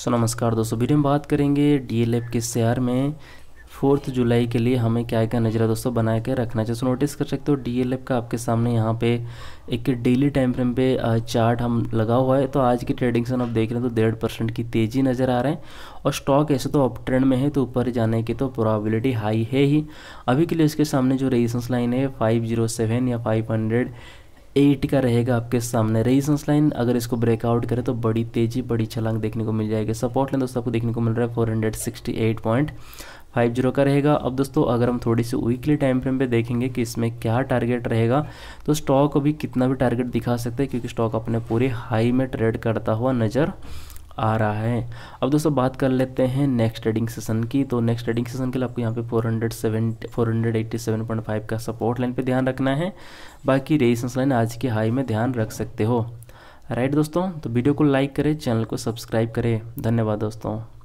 सो नमस्कार दोस्तों वीडियो में बात करेंगे डी के शेयर में फोर्थ जुलाई के लिए हमें क्या क्या नजरा दोस्तों बना के रखना चाहिए सो नोटिस कर सकते हो डी का आपके सामने यहाँ पे एक डेली टाइम फ्रेम पे चार्ट हम लगा हुआ है तो आज की ट्रेडिंग से आप देख रहे हैं तो डेढ़ परसेंट की तेज़ी नज़र आ रहे हैं और स्टॉक ऐसे तो अप ट्रेंड में है तो ऊपर जाने की तो प्रॉबिलिटी हाई है ही अभी के लिए इसके सामने जो रेजिस्टेंस लाइन है फाइव जीरो सेवन या फाइव हंड्रेड एट का रहेगा आपके सामने रेजिस्टेंस लाइन अगर इसको ब्रेकआउट करें तो बड़ी तेज़ी बड़ी छलांग देखने को मिल जाएगी सपोर्ट लाइन दोस्तों आपको देखने को मिल रहा है four hundred sixty eight point five zero का रहेगा अब दोस्तों अगर हम थोड़ी सी वीकली टाइम फ्रेम पे देखेंगे कि इसमें क्या टारगेट रहेगा तो स्टॉक अभी कितना भी टारगेट दिखा सकते हैं क्योंकि स्टॉक अपने पूरे हाई में ट्रेड करता हुआ नज़र आ रहा है अब दोस्तों बात कर लेते हैं नेक्स्ट ट्रेडिंग सेशन की तो नेक्स्ट ट्रेडिंग सेशन के लिए आपको यहाँ पे 470 487.5 का सपोर्ट लाइन पे ध्यान रखना है बाकी रेजिस्टेंस लाइन आज के हाई में ध्यान रख सकते हो राइट दोस्तों तो वीडियो को लाइक करें चैनल को सब्सक्राइब करें धन्यवाद दोस्तों